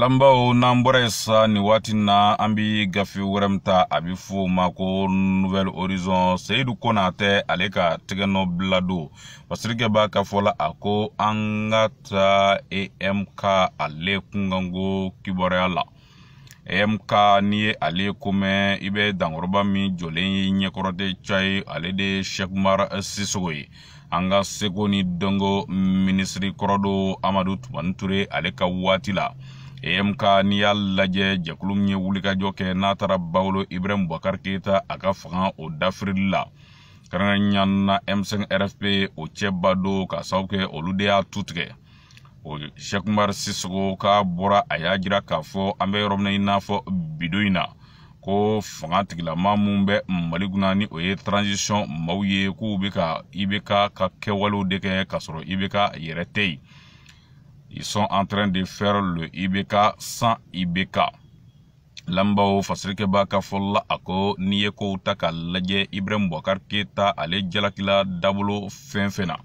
lambaw n'an bɔra yen sa ni waati na an bi gafe wɛrɛ min ta a bi fɔ o ma ko nouvelle horizon seyidu konatɛ ale ka tɛgɛnɔ do wasirikɛ b'a ka fɔla a ko an ka ta amk e ale kungango kibaruya la amk e n'i ye ale komɛ i bɛ dankɔrɔba min jɔlen ye ɲɛkɔrɔtɛ cayi ale de ye shɛkumar sisogo ye an ka seko ni dɔnko minisiri kɔrɔ do amadu tumani ture ale ka waati la em ka n'i y'a lajɛ jɛkulu min ye wulikajɔ kɛ n'a taara bawolo ibrahim bubakar keyita a ka fanga o dafirili la kɛrɛnkɛrɛnya na m5 rfp o cɛba do k'a sababu kɛ olu de y'a tutigɛ o shɛkumar sisogo k'a bɔra a y'a jira k'a fɔ an bɛ yɔrɔ min i n'a fɔ bido in na ko fanga tigilama minnu bɛ mali kunna ni o ye transisiɔn maw ye k'u bɛ ka i be ka ka kɛwalew de kɛ k'a sɔrɔ i be ka yɛrɛ tɛ yen Ils sont en train de faire le IBK sans IBK. lambaw fasirike b'a ka fɔlila a ko n'i ye ta k'a lajɛ ibrahim bɔkar keta ale jalakila dabolo fɛn fɛn na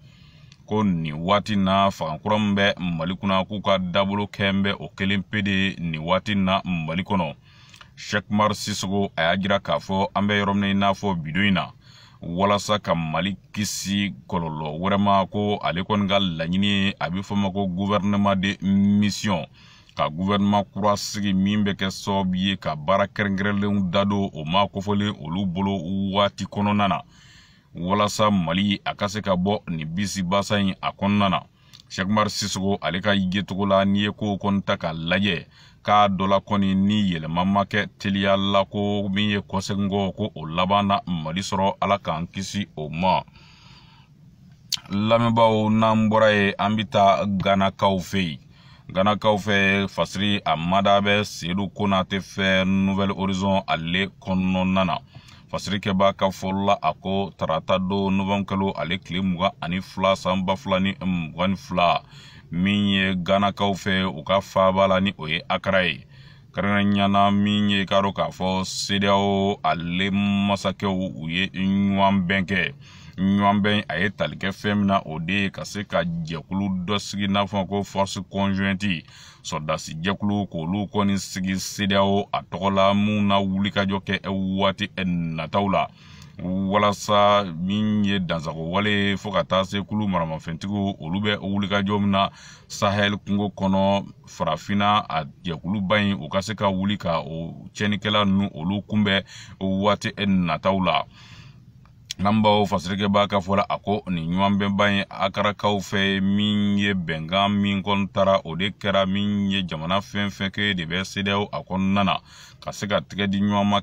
ko nin waati na fagakura malikuna bɛ mali kunna k'u ka dabolo kɛn bɛ o kelen pe de nin waati na mali kɔnɔ sisogo a y'a jira k'a fɔ an bɛ yɔrɔ na fɔ bidon na walasa ka mali kisi kɔlɔlɔ wɛrɛma ko ale kɔni ka laɲini ye a be fɔ ma ko gouvernement de mission ka gouvernement kura sigi min bɛ kɛ sababu ye ka baara kɛrɛnkɛrɛnlenw dadon o ma kofɔlen olu bolo waati kɔnɔna na walasa mali a ka se ka bɔ nin basa yi a kɔnɔna na sɛkumari sisogo ale ka yecogo la n'i ye kow kɔni ta k'a lajɛ k'a dɔ la kɔni ni yɛlɛma ma kɛ teliya la ko min ye kɔsegingɔ ko o laban na mali sɔrɔ ala k'an kisi o ma lamɛnbaaw n'an bɔra ye an bɛ taa ganakaw fɛ yen ganakaw fɛ fasiri a mada bɛ sedu tɛ fɛ nouvelle horizon ale kɔnɔna na fasiri kɛba ka fɔli la a ko tarata don novankalo ale tile mugan ani fila san ba fila ni mugan ni fila min ye ganakaw fɛ u ka faaba la ni o ye akara ye kɛrɛnkɛrɛnyana min ye k'a dɔn k'a fɔ sedeyaw ale masakɛw u ye ɲɔgɔnbɛn kɛ ɲɔgɔnbɛn a ye tali kɛ fɛn min na o de ye ka se ka jɛkulu dɔ sigi n'a fɔ ko force conjointe sɔrɔdasi jɛkulu k'olu kɔni sigi sedeyaw a tɔgɔ la mun na wulikajɔ kɛ e waati nataw la walasa min ye dansago wale fɔɔ ka taa se kulu maramafɛntigiw olu bɛ wulikajɔ min na sahɛl kungo kɔnɔ farafina a jɛkuluba ɲi o ka se ka wuli ka o tiɲɛnikɛla nunu olu kunbɛ waati nataw la n'an ka fɔla a ko nin ɲumanbɛnba ye akarakaw fɛ min ye bɛnkan min kɔn tara o de kɛra min ye jamana fɛn fɛn kɛ de bɛ sedeyaw a kɔnɔna na ka se ka tigɛ tɛgɛdi ɲɔgɔnma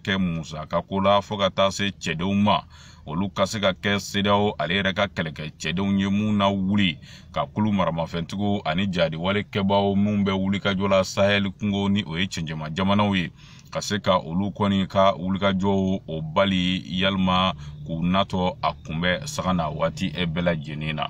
kɛ ko la fɔɔ ka taa se cɛdenw ma olu ka se ka kɛ sedeyaw ale yɛrɛ ka kɛlɛkɛ cɛdenw ye mun na wuli ka kulu maramafɛntigiw ani jadiwale kɛbaw minw bɛ wuli ka jɔ la sahɛli kungo ni o ye cɛncɛma jamanaw ye ka se ka olu kɔni ka wulikajɔw o bali yalima k'u natɔ a kunbɛ saga na waati e bɛɛ lajɛlen na